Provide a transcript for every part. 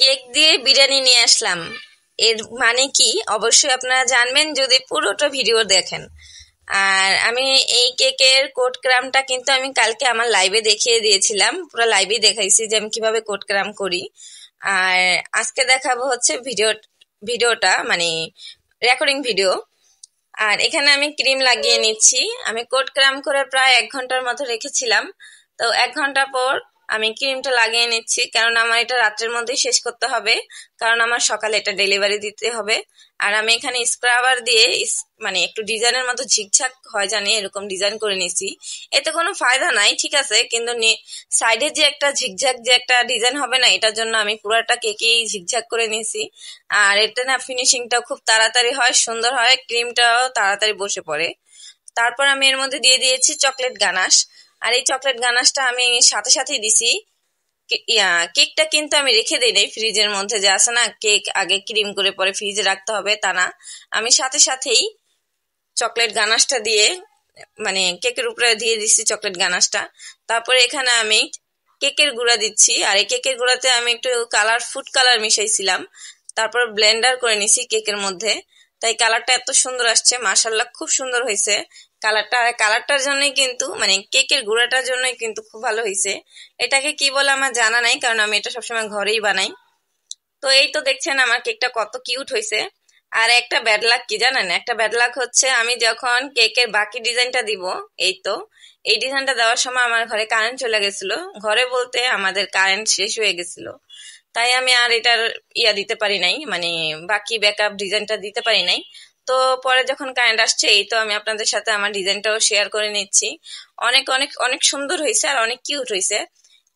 cake দিয়ে বিরিয়ানি নিয়ে আসলাম এর মানে কি অবশ্যই আপনারা জানবেন যদি পুরোটা ভিডিও দেখেন আর আমি এই কেকের কোট ক্রামটা কিন্তু আমি কালকে আমার লাইভে দেখিয়ে দিয়েছিলাম পুরো লাইভে দেখাইছি যে আমি কিভাবে কোট ক্রাম করি আর আজকে দেখাবো হচ্ছে ভিডিও ভিডিওটা মানে রেকর্ডিং ভিডিও আর এখানে আমি ক্রিম লাগিয়ে নিচ্ছি আমি কোট ক্রাম করে প্রায় এক ঘন্টার মতো রেখেছিলাম তো এক ঘন্টা পর আমি ক্রিমটা লাগিয়ে নিচ্ছি কারণ আমার এটা রাত্রের মধ্যেই শেষ করতে হবে কারণ আমার সকালে এটা ডেলিভারি দিতে হবে আর আমি এখানে স্ক্রাবার দিয়ে মানে একটু ডিজাইনের মতো ঝিকঝাক হয় জানি এরকম ডিজাইন করে নিয়েছি এতে কোনো ফায়দা নাই ঠিক আছে কিন্তু সাইডে যে একটা ঝিকঝাক যে একটা ডিজাইন হবে না এটার জন্য আমি পুরাটা কেকেই ঝিকঝাক করে নিয়েছি আর এটা না ফিনিশিংটা খুব তাড়াতাড়ি হয় সুন্দর হয় ক্রিমটাও তাড়াতাড়ি বসে পড়ে তারপর আমি এর মধ্যে দিয়ে দিয়েছি চকলেট গানাশ আর এই চকলেট গানাশটা আমি সাথে সাথেই দিছি ইয়া কেকটা কিন্তু আমি রেখে দিই নাই ফ্রিজের মধ্যে যে আছে না কেক আগে ক্রিম করে পরে ফ্রিজে রাখতে হবে তা না আমি সাথে সাথেই চকলেট গানাশটা দিয়ে মানে কেকের উপরে দিয়ে দিচ্ছি চকলেট গানাশটা তারপরে এখানে আমি কেকের গুঁড়া দিচ্ছি আর এই কেকের গুঁড়াতে আমি একটু কালার ফুড কালার মিশাইছিলাম তারপর ব্লেন্ডার করে নিছি কেকের মধ্যে তাই কালারটা এত সুন্দর আসছে মাসাল্লাহ খুব সুন্দর হয়েছে কালারটা কালারটার জন্যই কিন্তু মানে কেকের গুঁড়াটার জন্যই কিন্তু খুব ভালো হয়েছে এটাকে কি বলে আমার জানা নাই কারণ আমি এটা সবসময় ঘরেই বানাই তো এই তো দেখছেন আমার কেকটা কত কিউট হয়েছে আর একটা ব্যাডলাক কি জানেন একটা ব্যাডলাক হচ্ছে আমি যখন কেকের বাকি ডিজাইনটা দিব এই তো এই ডিজাইনটা দেওয়ার সময় আমার ঘরে কারেন্ট চলে গেছিল ঘরে বলতে আমাদের কারেন্ট শেষ হয়ে গেছিল তাই আমি আর এটার ইয়া দিতে পারি নাই মানে বাকি ব্যাকআপ ডিজাইনটা দিতে পারি নাই তো পরে যখন কারেন্ট আসছে এই তো আমি আপনাদের সাথে আমার ডিজাইনটাও শেয়ার করে নিচ্ছি অনেক অনেক অনেক সুন্দর হয়েছে আর অনেক কিউট হয়েছে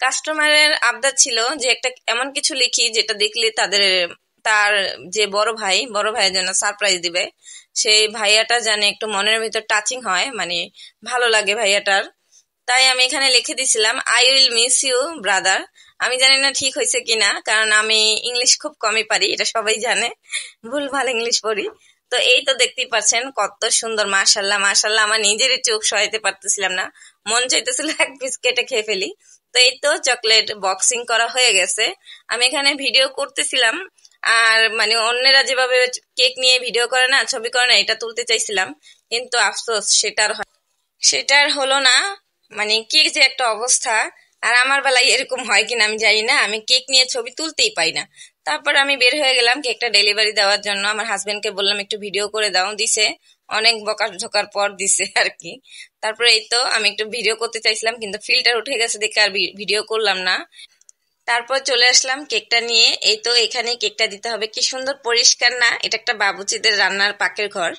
কাস্টমারের আবদার ছিল যে একটা এমন কিছু লিখি যেটা দেখলে তাদের তার যে বড় ভাই বড় ভাইয়ের জন্য সারপ্রাইজ দিবে সেই ভাইয়াটা জানে একটু মনের ভিতর টাচিং হয় মানে ভালো লাগে ভাইয়াটার তাই আমি এখানে লিখে দিছিলাম I will miss you brother আমি জানি না ঠিক হয়েছে কিনা কারণ আমি ইংলিশ খুব কমই পারি এটা সবাই জানে ভুল ভাল ইংলিশ পড়ি তো এই তো দেখতেই পাচ্ছেন কত সুন্দর মাশাল্লাহ মাশাল্লাহ আমার নিজেরই চোখ সহাইতে পারতেছিলাম না মন চাইতেছিল এক পিস কেটে খেয়ে ফেলি তো এই তো চকলেট বক্সিং করা হয়ে গেছে আমি এখানে ভিডিও করতেছিলাম আর মানে অন্যরা যেভাবে কেক নিয়ে ভিডিও করে না ছবি করে না এটা তুলতে চাইছিলাম কিন্তু আফসোস সেটার সেটার হলো না মানে কেক যে একটা অবস্থা আর আমার বেলায় এরকম হয় কিনা আমি জানি না আমি কেক নিয়ে ছবি তুলতেই পাই না তারপর আমি বের হয়ে গেলাম কেকটা ডেলিভারি দেওয়ার জন্য আমার হাজবেন্ডকে বললাম একটু ভিডিও করে দাও দিছে অনেক বকা ঝোকার পর দিছে আর কি তারপরে এই তো আমি একটু ভিডিও করতে চাইছিলাম কিন্তু ফিল্টার উঠে গেছে দেখে আর ভিডিও করলাম না তারপর চলে আসলাম কেকটা নিয়ে এই তো এখানে কেকটা দিতে হবে কি সুন্দর পরিষ্কার না এটা একটা বাবুচিদের রান্নার পাকের ঘর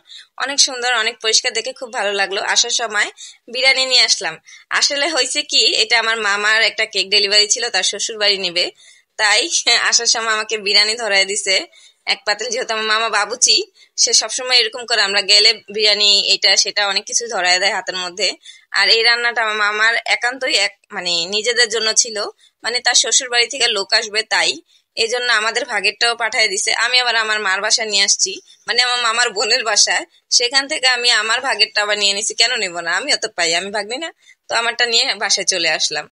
অনেক সুন্দর অনেক পরিষ্কার দেখে খুব ভালো লাগলো আসার সময় বিরিয়ানি নিয়ে আসলাম আসলে হয়েছে কি এটা আমার মামার একটা কেক ডেলিভারি ছিল তার শ্বশুর বাড়ি নেবে তাই আসার সময় আমাকে বিরিয়ানি ধরাই দিছে এক পাতিল যেহেতু আমার মামা বাবুচি সে সবসময় এরকম করে আমরা গেলে বিরিয়ানি এটা সেটা অনেক কিছু ধরাই দেয় হাতের মধ্যে আর এই রান্নাটা আমার মামার একান্তই এক মানে নিজেদের জন্য ছিল মানে তার শ্বশুর বাড়ি থেকে লোক আসবে তাই এই জন্য আমাদের ভাগেরটাও পাঠিয়ে দিছে আমি আবার আমার মার বাসা নিয়ে আসছি মানে আমার মামার বোনের বাসায় সেখান থেকে আমি আমার ভাগেরটা আবার নিয়ে নিছি কেন নেবো না আমি অত পাই আমি ভাগনি না তো আমারটা নিয়ে বাসায় চলে আসলাম